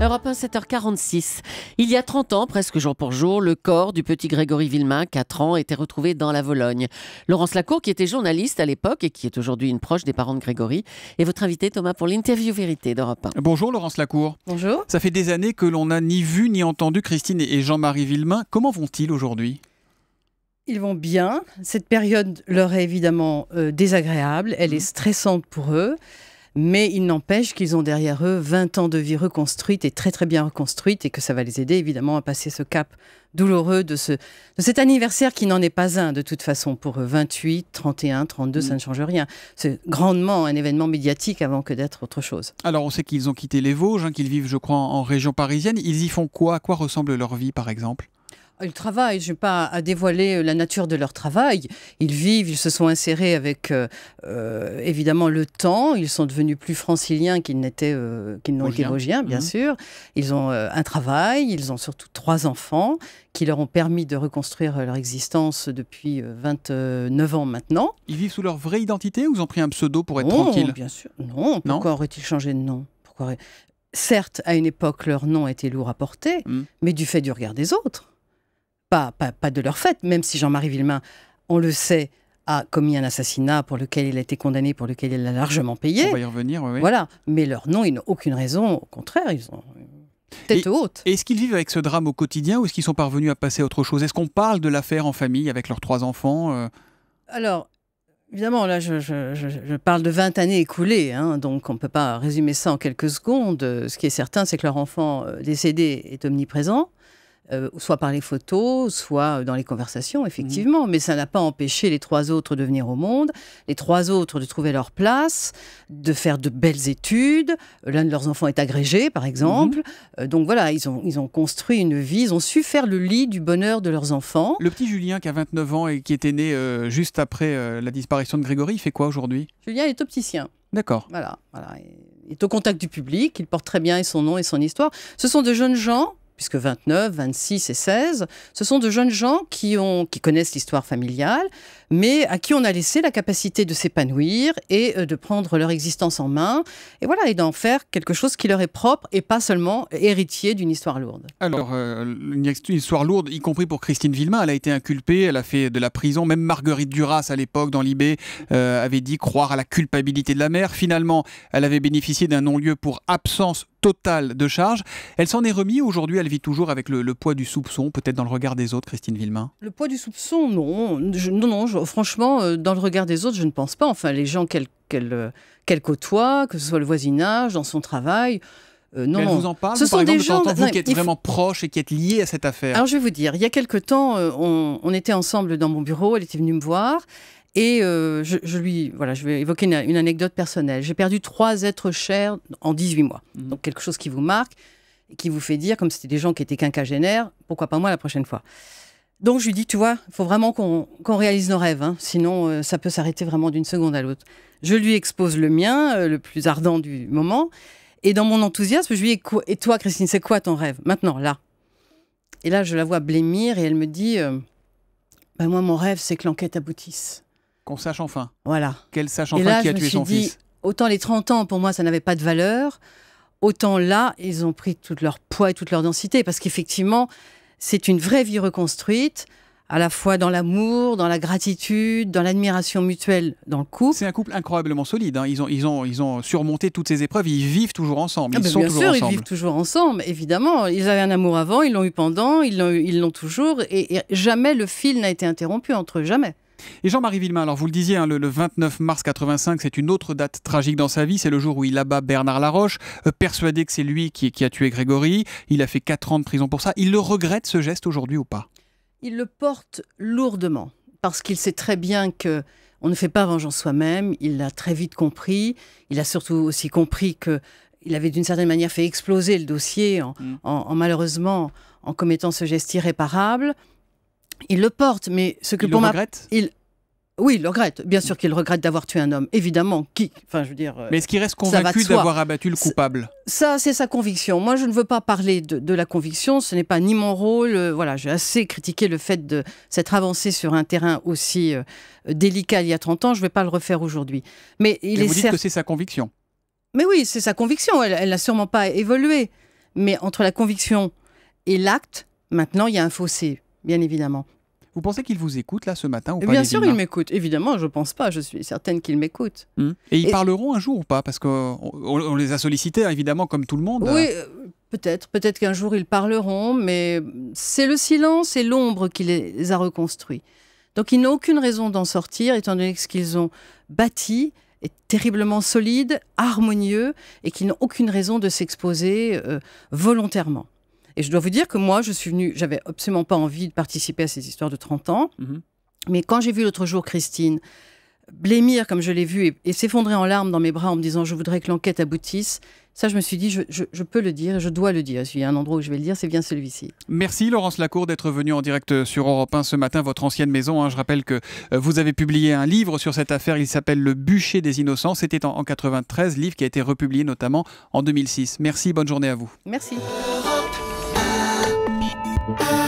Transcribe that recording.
Europe 1, 7h46. Il y a 30 ans, presque jour pour jour, le corps du petit Grégory Villemain, 4 ans, était retrouvé dans la Vologne. Laurence Lacour, qui était journaliste à l'époque et qui est aujourd'hui une proche des parents de Grégory, est votre invité Thomas pour l'interview vérité d'Europe 1. Bonjour Laurence Lacour. Bonjour. Ça fait des années que l'on n'a ni vu ni entendu Christine et Jean-Marie Villemain. Comment vont-ils aujourd'hui ils vont bien. Cette période leur est évidemment euh, désagréable. Elle est mmh. stressante pour eux. Mais il n'empêche qu'ils ont derrière eux 20 ans de vie reconstruite et très très bien reconstruite et que ça va les aider évidemment à passer ce cap douloureux de, cet anniversaire qui n'en est pas un de toute façon pour eux. 28, 31, 32, ça ne change rien. C'est grandement un événement médiatique avant que d'être autre chose. Alors on sait qu'ils ont quitté les Vosges, hein, qu'ils vivent je crois en région parisienne. Ils y font quoi À quoi ressemble leur vie par exemple ils travaillent, je n'ai pas à dévoiler euh, la nature de leur travail. Ils vivent, ils se sont insérés avec euh, euh, évidemment le temps. Ils sont devenus plus franciliens qu'ils n'étaient, qu'ils n'ont été bien mmh. sûr. Ils ont un travail, ils ont surtout trois enfants qui leur ont permis de reconstruire leur existence depuis 29 ans maintenant. Ils vivent sous leur vraie identité ou ils ont pris un pseudo pour être tranquilles Bien sûr, non. Pourquoi auraient-ils changé de nom pourquoi... Certes, à une époque, leur nom était lourd à porter, mmh. mais du fait du regard des autres pas, de leur fait, même si Jean-Marie Villemain, on le sait, a commis un assassinat pour lequel il a été condamné, pour lequel il a largement payé. On va y revenir, oui. Voilà. Mais leur nom, ils n'ont aucune raison. Au contraire, ils ont tête haute. Est-ce qu'ils vivent avec ce drame au quotidien ou est-ce qu'ils sont parvenus à passer à autre chose Est-ce qu'on parle de l'affaire en famille avec leurs trois enfants euh? Alors, Évidemment, là, je, parle de 20 années écoulées, hein, donc on ne peut pas résumer ça en quelques secondes. Euh, ce qui est certain, c'est que leur enfant euh, décédé est omniprésent. Euh, soit par les photos, soit euh, dans les conversations, mmh. effectivement. Mais ça n'a pas empêché les trois autres de venir au monde, les trois autres de trouver leur place, de faire de belles études. Euh, l'un de leurs enfants est agrégé, par mmh. exemple. donc voilà, ils ont, construit une vie, ils ont su faire le lit du bonheur de leurs enfants. Le petit Julien qui a 29 ans et qui était né juste après la disparition de Grégory, fait quoi aujourd'hui Julien est opticien. D'accord. Voilà, voilà. Il est au contact du public, il porte très bien son nom et son histoire. Ce sont de jeunes gens puisque 29, 26 et 16, ce sont de jeunes gens qui, ont, qui connaissent l'histoire familiale, mais à qui on a laissé la capacité de s'épanouir et euh, de prendre leur existence en main, et voilà, et d'en faire quelque chose qui leur est propre et pas seulement héritier d'une histoire lourde. Alors, euh, une histoire lourde, y compris pour Christine Villemin, elle a été inculpée, elle a fait de la prison, même Marguerite Duras à l'époque dans l'IB euh, avait dit croire à la culpabilité de la mère. Finalement, elle avait bénéficié d'un non-lieu pour absence totale de charge. Elle s'en est remise aujourd'hui, elle vit toujours avec le, poids du soupçon, peut-être dans le regard des autres, Christine Villemain Le poids du soupçon, non. non, franchement, euh, dans le regard des autres, je ne pense pas. Enfin, les gens qu'elle quel euh, côtoie, que ce soit le voisinage, dans son travail, euh, non, elle vous en parle, ce sont des gens qui êtes vraiment proche et qui êtes lié à cette affaire. Alors je vais vous dire, il y a quelque temps, on, était ensemble dans mon bureau, elle était venue me voir, et euh, je, je, lui, voilà, je vais évoquer une, anecdote personnelle. J'ai perdu trois êtres chers en 18 mois. Mhm. Donc quelque chose qui vous marque, et qui vous fait dire, comme c'était des gens qui étaient quinquagénaires, pourquoi pas moi la prochaine fois. Donc je lui dis, tu vois, il faut vraiment qu'on réalise nos rêves, hein. sinon euh, ça peut s'arrêter vraiment d'une seconde à l'autre. Je lui expose le mien, euh, le plus ardent du moment, et dans mon enthousiasme, je lui dis, et toi Christine, c'est quoi ton rêve Maintenant, là. Et là, je la vois blêmir et elle me dit, ben moi mon rêve, c'est que l'enquête aboutisse. Qu'on sache enfin. Voilà. Qu'elle sache enfin qui a tué son dit, fils. Autant les 30 ans, pour moi, ça n'avait pas de valeur. Autant là, ils ont pris tout leur poids et toute leur densité. Parce qu'effectivement, c'est une vraie vie reconstruite à la fois dans l'amour, dans la gratitude, dans l'admiration mutuelle dans le couple. C'est un couple incroyablement solide. Hein. Ils, ont, ils, ont, ils ont surmonté toutes ces épreuves. Ils vivent toujours ensemble. Ah, ils bien sûr, ils vivent toujours ensemble, évidemment. Ils avaient un amour avant, ils l'ont eu pendant, ils l'ont toujours. Et, et jamais le fil n'a été interrompu entre eux, jamais. Et Jean-Marie Villemin, alors vous le disiez, hein, le, 29 mars 85, c'est une autre date tragique dans sa vie. C'est le jour où il abat Bernard Laroche, euh, persuadé que c'est lui qui, a tué Grégory. Il a fait 4 ans de prison pour ça. Il le regrette ce geste aujourd'hui ou pas Il le porte lourdement parce qu'il sait très bien que on ne fait pas vengeance soi-même. Il l'a très vite compris. Il a surtout aussi compris que il avait d'une certaine manière fait exploser le dossier en mm. malheureusement en commettant ce geste irréparable. Il le porte, mais ce que il regrette il... Oui, il le regrette. Bien sûr qu'il regrette d'avoir tué un homme. Évidemment, qui Enfin, je veux dire. Euh, mais est-ce qu'il reste convaincu d'avoir abattu le coupable Ça, c'est sa conviction. Moi, je ne veux pas parler de, la conviction. Ce n'est pas ni mon rôle. Euh, voilà, j'ai assez critiqué le fait de s'être avancé sur un terrain aussi euh, délicat il y a 30 ans. Je ne vais pas le refaire aujourd'hui. Mais il est vous dites que c'est sa conviction. Mais oui, c'est sa conviction. Elle n'a sûrement pas évolué. Mais entre la conviction et l'acte, maintenant, il y a un fossé bien évidemment. Vous pensez qu'ils vous écoutent là ce matin ou Bien sûr, il m'écoutent. Évidemment, je pense pas. Je suis certaine qu'ils m'écoutent. Hmm. Et ils parleront un jour ou pas Parce qu'on on les a sollicités évidemment comme tout le monde. Oui, euh, peut-être. Peut-être qu'un jour ils parleront, mais c'est le silence et l'ombre qui les a reconstruits. Donc ils n'ont aucune raison d'en sortir, étant donné que ce qu'ils ont bâti est terriblement solide, harmonieux, et qu'ils n'ont aucune raison de s'exposer euh, volontairement. Et je dois vous dire que moi, je suis venue, j'avais absolument pas envie de participer à ces histoires de 30 ans. Mhm. Mais quand j'ai vu l'autre jour Christine blémir comme je l'ai vu et, s'effondrer en larmes dans mes bras en me disant je voudrais que l'enquête aboutisse, ça je me suis dit je, peux le dire, je dois le dire. S'il y a un endroit où je vais le dire, c'est bien celui-ci. Merci Laurence Lacour d'être venue en direct euh, sur Europe 1 ce matin, votre ancienne maison. Hein. Je rappelle que euh, vous avez publié un livre sur cette affaire, il s'appelle Le bûcher des innocents. C'était en, en 93, livre qui a été republié notamment en 2006. Merci, bonne journée à vous. Merci. Thank you.